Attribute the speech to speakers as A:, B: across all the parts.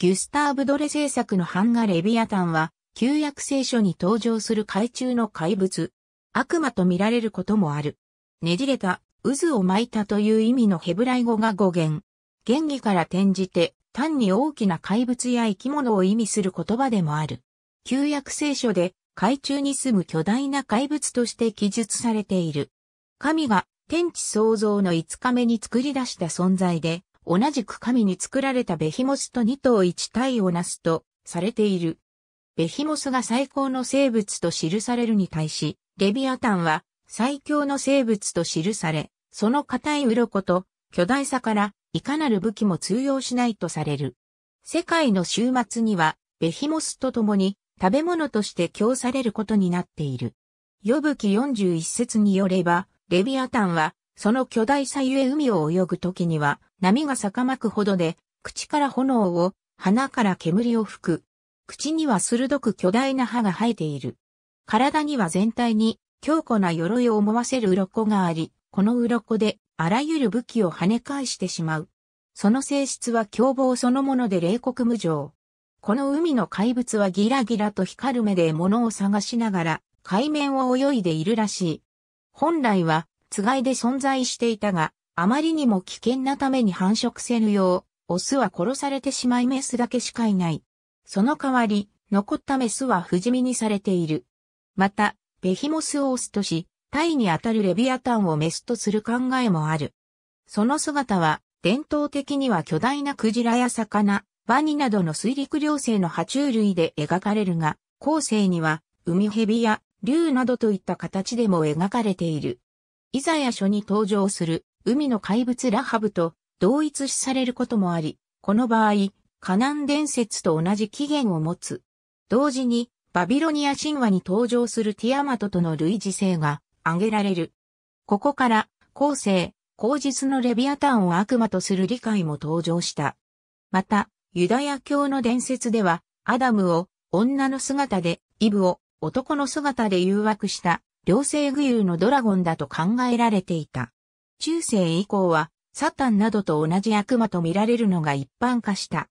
A: ギュスターブ・ドレ制作の版画レビアタンは、旧約聖書に登場する海中の怪物、悪魔と見られることもある。ねじれた、渦を巻いたという意味のヘブライ語が語源。原義から転じて、単に大きな怪物や生き物を意味する言葉でもある。旧約聖書で、海中に住む巨大な怪物として記述されている。神が天地創造の5日目に作り出した存在で、同じく神に作られたベヒモスと二頭一体をなすとされている。ベヒモスが最高の生物と記されるに対し、レビアタンは最強の生物と記され、その硬い鱗と巨大さからいかなる武器も通用しないとされる。世界の終末にはベヒモスと共に食べ物として供されることになっている。ヨブ四41節によれば、レビアタンはその巨大さゆえ海を泳ぐ時には、波が逆まくほどで、口から炎を、鼻から煙を吹く。口には鋭く巨大な歯が生えている。体には全体に強固な鎧を思わせる鱗があり、この鱗であらゆる武器を跳ね返してしまう。その性質は凶暴そのもので冷酷無常。この海の怪物はギラギラと光る目で物を探しながら海面を泳いでいるらしい。本来はつがいで存在していたが、あまりにも危険なために繁殖せぬよう、オスは殺されてしまいメスだけしかいない。その代わり、残ったメスは不死身にされている。また、ベヒモスをオスとし、タイにあたるレビアタンをメスとする考えもある。その姿は、伝統的には巨大なクジラや魚、ワニなどの水陸両生の爬虫類で描かれるが、後世には、海蛇や竜などといった形でも描かれている。イザヤ書に登場する海の怪物ラハブと同一視されることもあり、この場合、カナン伝説と同じ起源を持つ。同時に、バビロニア神話に登場するティアマトとの類似性が挙げられる。ここから、後世、後日のレビアタンを悪魔とする理解も登場した。また、ユダヤ教の伝説では、アダムを女の姿で、イブを男の姿で誘惑した両性具有のドラゴンだと考えられていた。中世以降は、サタンなどと同じ悪魔と見られるのが一般化した。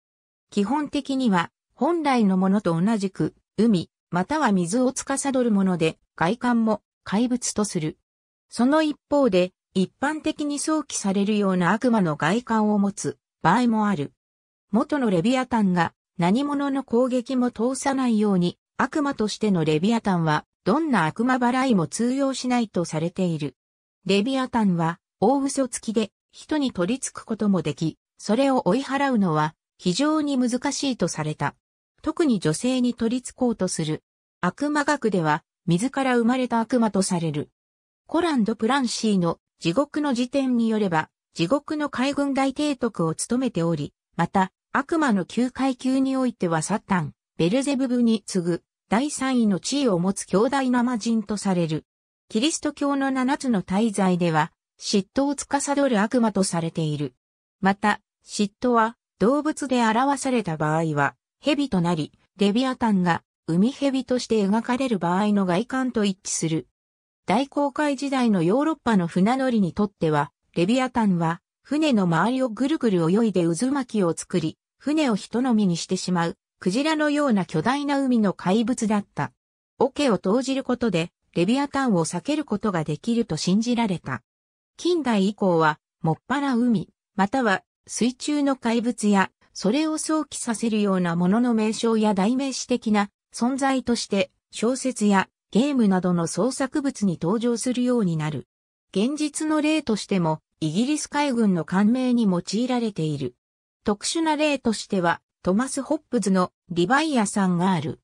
A: 基本的には、本来のものと同じく、海、または水を司るもので、外観も怪物とする。その一方で、一般的に想起されるような悪魔の外観を持つ場合もある。元のレビアタンが何者の攻撃も通さないように悪魔としてのレビアタンはどんな悪魔払いも通用しないとされている。レビアタンは大嘘つきで人に取り付くこともでき、それを追い払うのは非常に難しいとされた。特に女性に取り付こうとする。悪魔学では自ら生まれた悪魔とされる。コランド・プランシーの地獄の辞典によれば、地獄の海軍大帝督を務めており、また、悪魔の旧階級においてはサタン、ベルゼブブに次ぐ第3位の地位を持つ兄弟魔人とされる。キリスト教の七つの大罪では、嫉妬を司る悪魔とされている。また、嫉妬は動物で表された場合は、蛇となり、レビアタンが海蛇として描かれる場合の外観と一致する。大航海時代のヨーロッパの船乗りにとっては、レビアタンは船の周りをぐるぐる泳いで渦巻きを作り、船を人のみにしてしまうクジラのような巨大な海の怪物だった。桶を投じることで、レビアタンを避けることができると信じられた。近代以降は、もっぱら海、または水中の怪物や、それを想起させるようなものの名称や代名詞的な存在として小説やゲームなどの創作物に登場するようになる。現実の例としてもイギリス海軍の艦名に用いられている。特殊な例としてはトマス・ホップズのリバイアさんがある。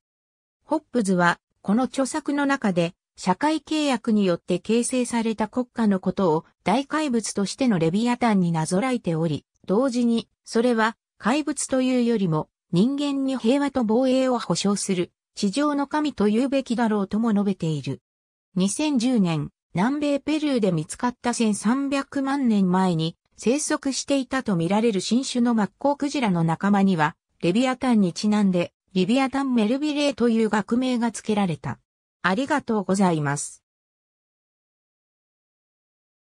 A: ホップズは、この著作の中で、社会契約によって形成された国家のことを大怪物としてのレビアタンになぞらえており、同時に、それは怪物というよりも人間に平和と防衛を保障する地上の神と言うべきだろうとも述べている。2010年、南米ペルーで見つかった1300万年前に生息していたとみられる新種のマッコウクジラの仲間にはレビアタンにちなんで、リビアタンメルビレーという学名が付けられた。ありがとうございます。